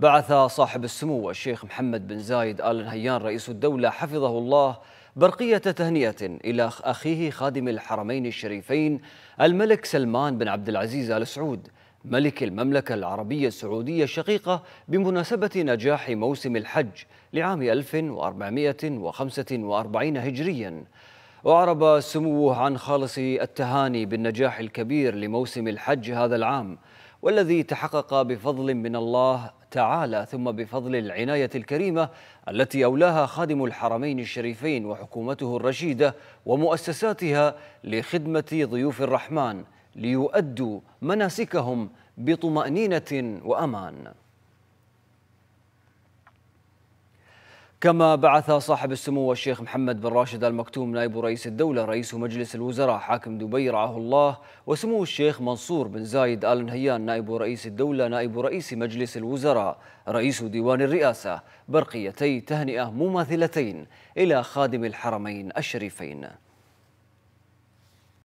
بعث صاحب السمو الشيخ محمد بن زايد آل نهيان رئيس الدولة حفظه الله برقية تهنئة إلى أخيه خادم الحرمين الشريفين الملك سلمان بن عبد العزيز آل سعود ملك المملكة العربية السعودية الشقيقة بمناسبة نجاح موسم الحج لعام 1445 هجرياً وأعرب سموه عن خالص التهاني بالنجاح الكبير لموسم الحج هذا العام والذي تحقق بفضل من الله تعالى ثم بفضل العناية الكريمة التي أولاها خادم الحرمين الشريفين وحكومته الرشيدة ومؤسساتها لخدمة ضيوف الرحمن ليؤدوا مناسكهم بطمأنينة وأمان كما بعث صاحب السمو الشيخ محمد بن راشد المكتوم نائب رئيس الدولة رئيس مجلس الوزراء حاكم دبي رعاه الله وسمو الشيخ منصور بن زايد آل نهيان نائب رئيس الدولة نائب رئيس مجلس الوزراء رئيس ديوان الرئاسة برقيتي تهنئة مماثلتين إلى خادم الحرمين الشريفين